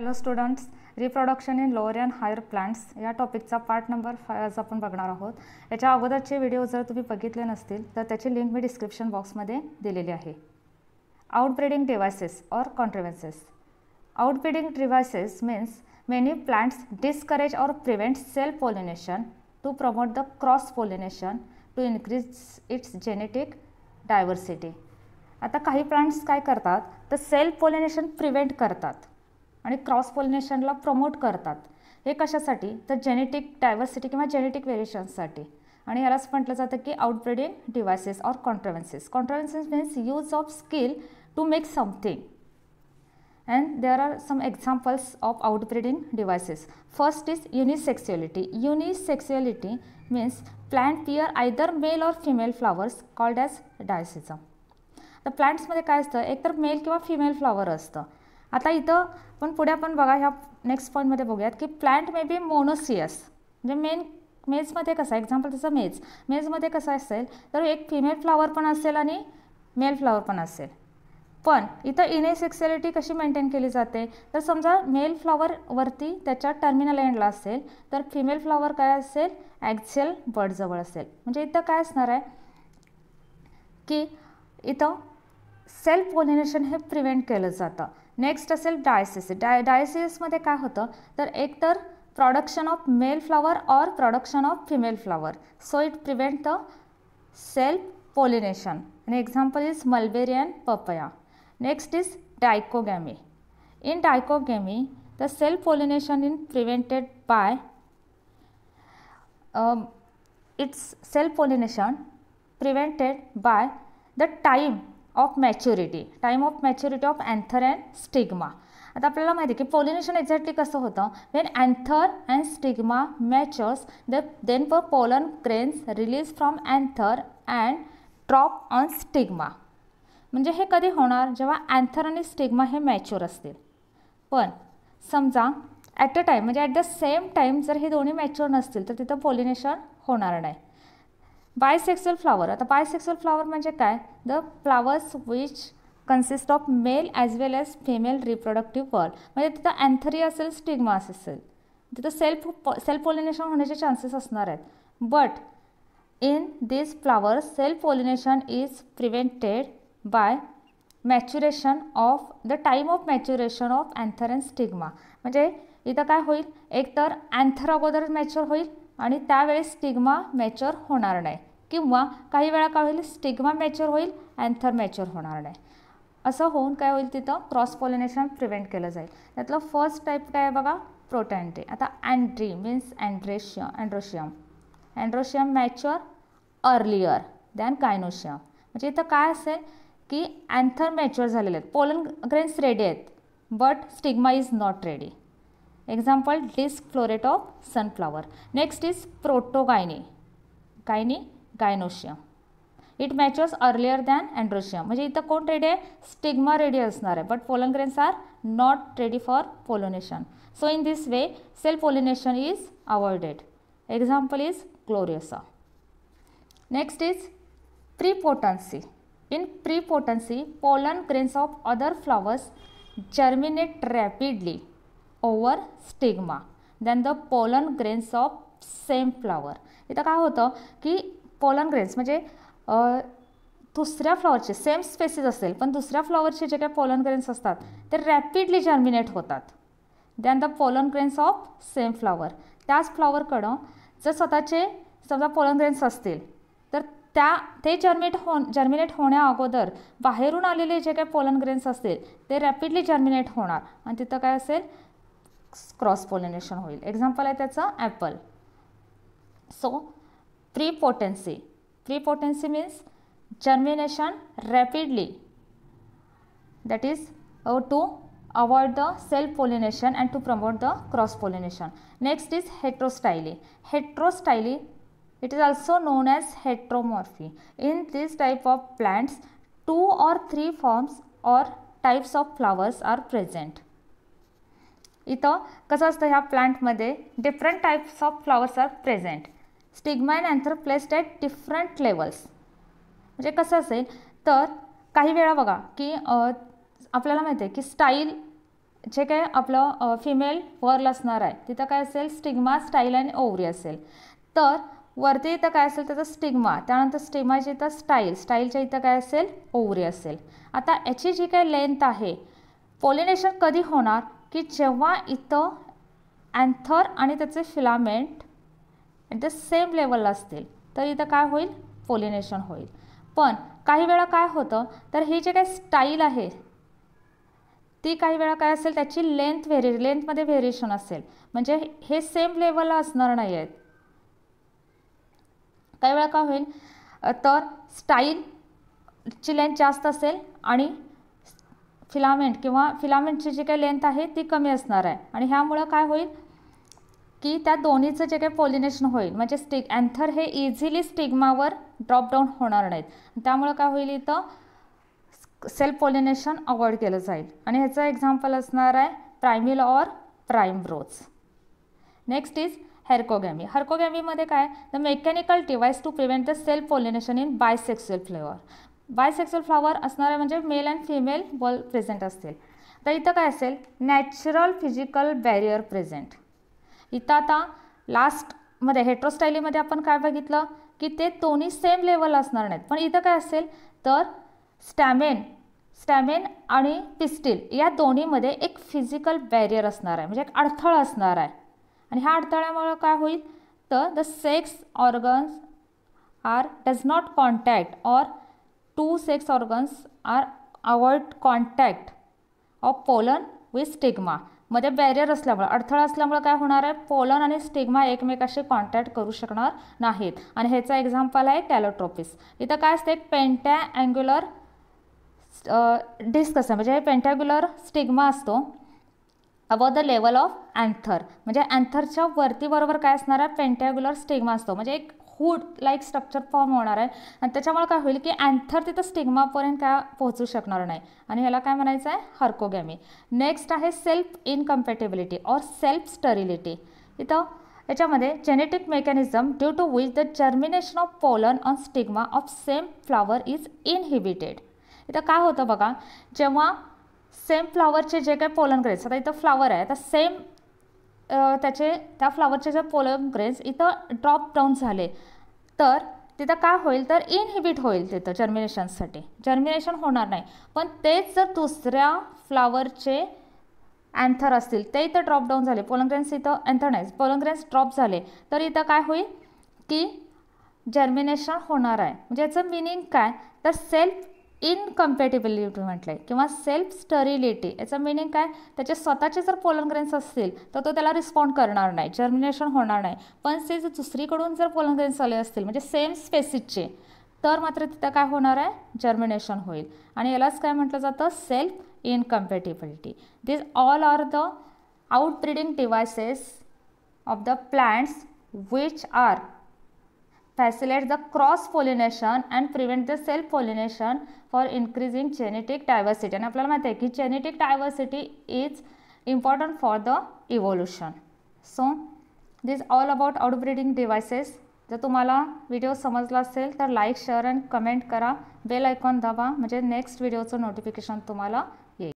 Hello students reproduction in lower and higher plants या टॉपिकचा part number five आज आपण बघणार आहोत याच्या अगोदरचे व्हिडिओ जर तुम्ही बघितले नसतील तर त्याची लिंक मी डिस्क्रिप्शन बॉक्समध्ये दिलेली आहे outbreeding devices or contrivances outbreeding devices means many plants discourage or prevent self pollination to promote the cross pollination to increase its genetic diversity आता काही प्लांट्स काय करतात तर सेल पोलिनेशन प्रिव्हेंट करतात आणि क्रॉस पॉलिनेशनला प्रमोट करतात हे कशासाठी तर जेनेटिक डायव्हर्सिटी किंवा जेनेटिक व्हेरिएशन्ससाठी आणि यालाच म्हटलं जातं की outbreeding devices or contrivances contrivances means use of skill to make something and there are some examples of outbreeding devices first is unisexuality Unisexuality means plant bear either male or female flowers called as dioecism तर प्लांट्समध्ये काय असतं एकतर mail किंवा female flower असतं आता इथं पण पुढे आपण बघा ह्या नेक्स्ट पॉईंटमध्ये बघूयात की प्लांट मे बी मोनोसियस म्हणजे मेन मेजमध्ये कसं आहे एक्झाम्पल तसं मेज मेजमध्ये कसं असेल तर एक फिमेल फ्लावर पण असेल आणि मेल फ्लावर पण असेल पण इथं इनेसेक्सेलिटी कशी मेंटेन केली जाते तर समजा मेल फ्लॉवरवरती त्याच्या टर्मिनल एंडला असेल तर फिमेल फ्लॉवर काय असेल ॲक्झेल बर्डजवळ असेल म्हणजे इथं काय असणार आहे की इथं सेल्फ पोलिनेशन हे प्रिव्हेंट केलं जातं नेक्स्ट असेल डायसिस डाय डायसिसमध्ये काय होतं तर एकतर production of male flower or production of female flower so it prevent the self pollination आणि example is mulberry and papaya next is dichogamy in dichogamy the self pollination in prevented by its self pollination prevented by the time of maturity time of maturity of anther and stigma आता आपल्याला माहिती आहे की pollination exactly कसं होतं when anther and stigma matures the then for pollen cranes release from anther and drop on stigma म्हणजे हे कधी होणार जेव्हा अँथर आणि स्टिग्मा हे मॅच्युअर असतील पण समजा ॲट अ टाईम म्हणजे ॲट द सेम टाईम जर हे दोन्ही मॅच्युअर नसतील तर तिथं पॉलिनेशन होणार नाही बायसेक्सुअल फ्लावर आता बायसेक्सुअल फ्लावर म्हणजे काय the flowers which consist of male as well as female reproductive world म्हणजे तिथं अँथरी असेल स्टिग्मास असेल तिथं सेल्फ सेल्फ पॉलिनेशन होण्याचे चान्सेस असणार आहेत but in this flower self pollination is prevented by maturation of the time of maturation of anther and stigma म्हणजे इथं काय होईल एकतर अँथर अगोदर मॅच्युअर होईल आणि त्यावेळेस स्टिग्मा मॅच्युअर होणार नाही किंवा काही वेळा काय होईल स्टिग्मा मॅच्युअर होईल अँथर मॅच्युअर होणार नाही असं होऊन काय होईल तिथं क्रॉस पॉलिनेशन प्रिव्हेंट केलं जाईल त्यातलं फर्स्ट टाईप काय आहे बघा प्रोटॅन्ट्री आता अँट्री means androecium androecium androecium mature earlier than gynoecium म्हणजे इथं काय असेल की अँथर मॅच्युअर झालेले आहेत पोलन ग्रेन्स रेडी आहेत but stigma is not ready example disc floret of sunflower next is protogyny कायनी gynoecium it matures earlier than androecium म्हणजे इथं कोण रेडी आहे स्टिग्मा रेडी असणार आहे but grains are not ready for pollination so in this way self pollination is avoided example is क्लोरियसा next is prepotency in prepotency pollen grains of other flowers germinate rapidly over stigma than the pollen grains of same flower इथं काय होतं की pollen grains म्हणजे दुसऱ्या फ्लॉवरचे same spaces असेल पण दुसऱ्या फ्लॉवरचे जे काय पॉलन ग्रेन्स असतात ते रॅपिडली जर्मिनेट होतात than the pollen grains of same flower त्याच फ्लॉवरकडं जर स्वतःचे समजा पॉलन ग्रेन्स असतील तर त्या ते जर्मिनेट हो जर्मिनेट होण्या अगोदर बाहेरून आलेले जे काही पोलन ग्रेन्स असतील ते रॅपिडली जर्मिनेट होणार आणि तिथं काय असेल क्रॉस पोलिनेशन होईल एक्झाम्पल आहे त्याचं apple so prepotency. Prepotency means germination rapidly that is uh, to avoid the self pollination and to promote the cross pollination. Next is heterostyly. Heterostyly it is also known as heteromorphy. In this type of plants two or three forms or types of flowers are present इथं कसं असतं ह्या प्लांटमध्ये different types of flowers are present stigma and anther placed at different levels म्हणजे कसं असेल तर काही वेळा बघा की आपल्याला माहिती आहे की स्टाईल जे काय आपलं फिमेल वर्ल असणार आहे तिथं काय असेल स्टिग्मा स्टाईल आणि ओवरी असेल तर वरती इथं काय असेल त्याचा स्टिग्मा त्यानंतर स्टिग्माची इथं स्टाईल स्टाईलच्या इथं काय असेल ओवरी असेल आता याची जी काय लेंथ आहे पोलिनेशन कधी होणार की जेव्हा इथं अँथर आणि त्याचे फिलामेंट आणि ते सेम लेवलला असतील तर इथं काय होईल पोलिनेशन होईल पण काही वेळा काय होतं तर ही जे काही स्टाईल आहे ती काही वेळा काय असेल त्याची लेंथ व्हेरी लेंथमध्ये व्हेरिएशन असेल म्हणजे हे सेम लेवलला असणार नाही आहेत काही वेळा काय होईल तर स्टाईलची लेंथ जास्त असेल आणि फिलामेंट किंवा फिलामेंटची जी काही लेंथ आहे ती कमी असणार आहे आणि ह्यामुळं काय होईल की त्या दोन्हीचं जे काही पॉलिनेशन होईल म्हणजे स्टिक अँथर हे इझिली स्टिग्मावर ड्रॉप डाउन होणार नाहीत त्यामुळं काय होईल इथं सेल्फ पॉलिनेशन अवॉइड केलं जाईल आणि ह्याचं एक्झाम्पल असणार आहे प्रायमिल or primrose next is herkogamy हर्कोगॅमीमध्ये काय the mechanical device to prevent the self pollination in bisexual flower bisexual flower असणार आहे म्हणजे male and female both present असतील तर इथं काय असेल नॅचरल फिजिकल बॅरियर प्रेझेंट इथं आता लास्टमध्ये हेट्रोस्टायलीमध्ये आपण काय बघितलं की ते दोन्ही सेम लेवल असणार नाहीत पण इथं काय असेल तर स्टॅमेन स्टॅमेन आणि पिस्टील या दोन्हीमध्ये एक फिजिकल बॅरियर असणार आहे म्हणजे एक अडथळा असणार आहे आणि ह्या अडथळ्यामुळं काय होईल तर the sex organs are does not contact or two sex organs are avoid contact of pollen with stigma मध्ये बॅरियर असल्यामुळे अडथळा असल्यामुळे काय होणार आहे पोलन आणि स्टिग्मा एकमेकाशी कॉन्टॅक्ट करू शकणार नाहीत आणि ह्याचा एक्झाम्पल आहे कॅलोट्रोपिस इथं काय असते पेंटॅ अँग्युलर डिस्क असतं म्हणजे हे पेंटॅग्युलर स्टिग्मा असतो above the level of anther म्हणजे अँथरच्या वरती बरोबर काय असणार आहे पेंटॅग्युलर स्टिग्मा असतो म्हणजे एक हूड लाईक स्ट्रक्चर फॉर्म होणार आहे आणि त्याच्यामुळे काय होईल की अँथर तिथं स्टिग्मापर्यंत काय पोहोचू शकणार नाही आणि ह्याला काय म्हणायचं आहे हर्कोगॅमी नेक्स्ट आहे सेल्फ इनकम्पॅटेबिलिटी और सेल्फ स्टरिलिटी इथं याच्यामध्ये genetic mechanism due to which the germination of pollen on stigma of same flower is inhibited इथं काय होतं बघा जेव्हा सेम फ्लावरचे जे काही पोलन करायचं आता इथं फ्लावर आहे आता सेम त्याचे त्या फ्लावरचे जर पोलम ग्रेन्स इथं ड्रॉप डाऊन झाले तर तिथं काय होईल तर इनहिबिट होईल तिथं जर्मिनेशनसाठी जर्मिनेशन होणार नाही पण तेच जर दुसऱ्या फ्लावरचे अँथर असतील ते इथं ड्रॉप डाऊन झाले पोलंग्रेन्स इथं अँथर नाही पोलंग्रेन्स ड्रॉप झाले तर इथं काय होईल की जर्मिनेशन होणार आहे म्हणजे याचं मिनिंग काय तर सेल्फ इनकम्पॅटेबिलिटी म्हटलं आहे किंवा सेल्फ स्टरिलिटी याचं मिनिंग काय त्याचे स्वतःचे जर पोलन ग्रेन्स असतील तर तो त्याला रिस्पॉन्ड करणार नाही जर्मिनेशन होणार नाही पण ते जर दुसरीकडून जर पोलन ग्रेन्स आले असतील म्हणजे सेम स्पेसिसचे तर मात्र तिथं काय होणार आहे जर्मिनेशन होईल आणि यालाच काय म्हटलं जातं self incompatibility this all are the out devices of the plants which are facilitate the cross pollination and prevent the self pollination for increasing genetic diversity आणि आपल्याला माहिती आहे की genetic diversity is important for the evolution so this all about outbreeding devices जर तुम्हाला video समजला असेल तर लाईक शेअर अँड कमेंट करा बेल आयकॉन दाबा म्हणजे नेक्स्ट व्हिडिओचं नोटिफिकेशन तुम्हाला